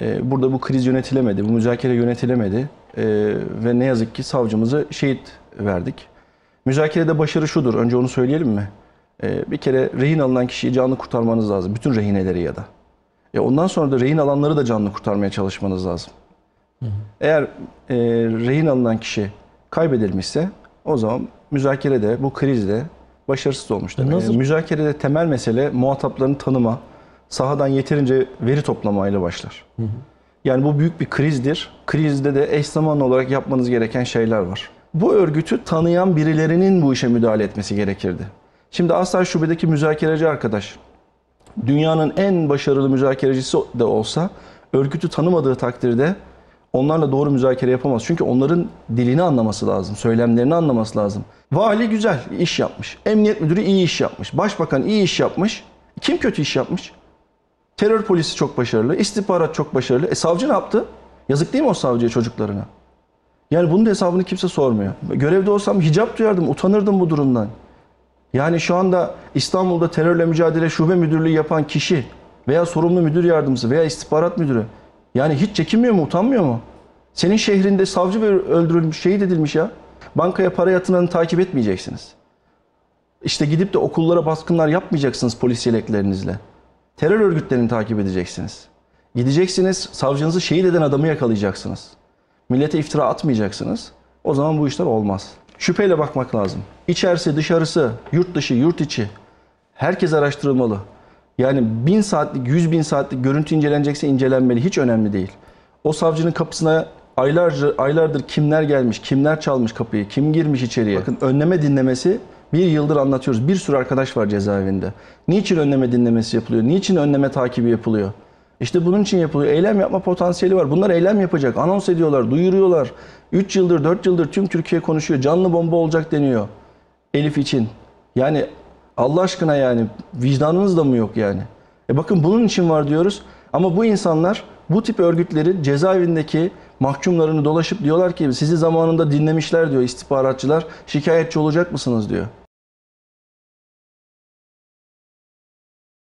Ee, burada bu kriz yönetilemedi, bu müzakere yönetilemedi ee, ve ne yazık ki savcımızı şehit verdik. Müzakerede başarı şudur, önce onu söyleyelim mi? Ee, bir kere rehin alınan kişiyi canlı kurtarmanız lazım, bütün rehineleri ya da. ondan sonra da rehin alanları da canlı kurtarmaya çalışmanız lazım. Eğer e, rehin alınan kişi kaybedilmişse o zaman müzakerede, bu krizde başarısız olmuş e, demek. Nasıl? müzakerede temel mesele muhataplarını tanıma, sahadan yeterince veri toplamayla başlar. Yani bu büyük bir krizdir. Krizde de eş zamanlı olarak yapmanız gereken şeyler var. Bu örgütü tanıyan birilerinin bu işe müdahale etmesi gerekirdi. Şimdi Asar Şube'deki müzakereci arkadaş, dünyanın en başarılı müzakerecisi de olsa örgütü tanımadığı takdirde onlarla doğru müzakere yapamaz. Çünkü onların dilini anlaması lazım, söylemlerini anlaması lazım. Vali güzel iş yapmış, emniyet müdürü iyi iş yapmış, başbakan iyi iş yapmış. Kim kötü iş yapmış? Terör polisi çok başarılı, istihbarat çok başarılı. E savcı ne yaptı? Yazık değil mi o savcıya çocuklarına? Yani bunun da hesabını kimse sormuyor. Görevde olsam hicap duyardım, utanırdım bu durumdan. Yani şu anda İstanbul'da terörle mücadele şube müdürlüğü yapan kişi veya sorumlu müdür yardımcısı veya istihbarat müdürü yani hiç çekinmiyor mu, utanmıyor mu? Senin şehrinde savcı öldürülmüş, şehit edilmiş ya. Bankaya para yatıranı takip etmeyeceksiniz. İşte gidip de okullara baskınlar yapmayacaksınız polis yeleklerinizle. Terör örgütlerini takip edeceksiniz. Gideceksiniz, savcınızı şehit eden adamı yakalayacaksınız. Millete iftira atmayacaksınız. O zaman bu işler olmaz. Şüpheyle bakmak lazım. İçerisi, dışarısı, yurt dışı, yurt içi. Herkes araştırılmalı. Yani bin saatlik, yüz bin saatlik görüntü incelenecekse incelenmeli. Hiç önemli değil. O savcının kapısına aylarca, aylardır kimler gelmiş, kimler çalmış kapıyı, kim girmiş içeriye. Bakın önleme dinlemesi bir yıldır anlatıyoruz. Bir sürü arkadaş var cezaevinde. Niçin önleme dinlemesi yapılıyor? Niçin önleme takibi yapılıyor? İşte bunun için yapılıyor. Eylem yapma potansiyeli var. Bunlar eylem yapacak. Anons ediyorlar, duyuruyorlar. 3 yıldır, 4 yıldır tüm Türkiye konuşuyor. Canlı bomba olacak deniyor. Elif için. Yani Allah aşkına yani vicdanınız da mı yok yani? E bakın bunun için var diyoruz. Ama bu insanlar bu tip örgütleri cezaevindeki mahkumlarını dolaşıp diyorlar ki sizi zamanında dinlemişler diyor istihbaratçılar. Şikayetçi olacak mısınız diyor.